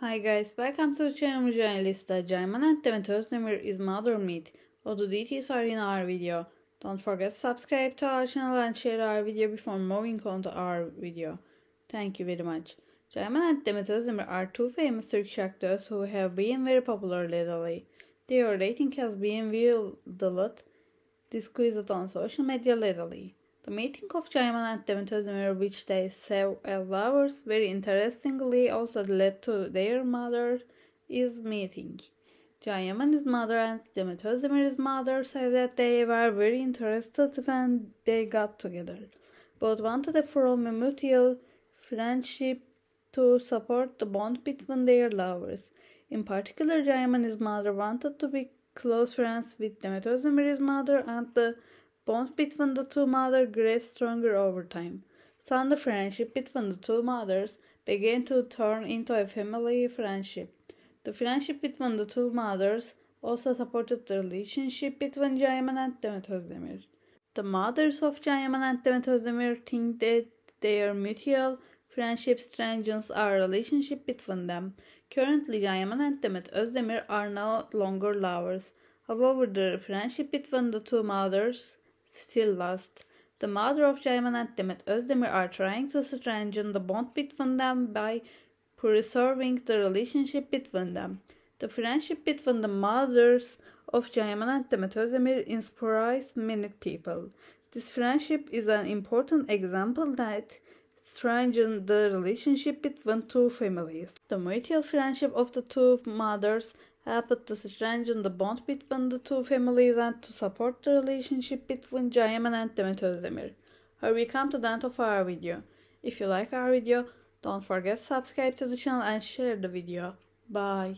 Hi guys, welcome to channel Journalista. and Demetosnumir is mother meat. the details are in our video. Don't forget to subscribe to our channel and share our video before moving on to our video. Thank you very much. and Demetosnumir are two famous Turkish actors who have been very popular lately. Their rating has been viewed a lot discussed on social media lately. The meeting of Jaiman and Demetodimir, which they saw as lovers, very interestingly also led to their mother is meeting. Jaiman's mother and Demetodimir's mother said that they were very interested when they got together, but wanted from a mutual friendship to support the bond between their lovers. In particular, Jaiman's mother wanted to be close friends with Demetodimir's mother and the Bonds between the two mothers grew stronger over time. Soon the friendship between the two mothers began to turn into a family friendship. The friendship between the two mothers also supported the relationship between Jaiman and Demet Özdemir. The mothers of Jaiman and Demet Özdemir think that their mutual friendship strengthens our relationship between them. Currently, Jaiman and Demet Özdemir are no longer lovers. However, the friendship between the two mothers still lost. The mother of Jaiman and Demet Özdemir are trying to strengthen the bond between them by preserving the relationship between them. The friendship between the mothers of Jaiman and Demet Özdemir inspires many people. This friendship is an important example that strengthens the relationship between two families. The mutual friendship of the two mothers helped uh, to strengthen the bond between the two families and to support the relationship between Jayaman and Demet Özdemir. Here we come to the end of our video. If you like our video, don't forget to subscribe to the channel and share the video. Bye.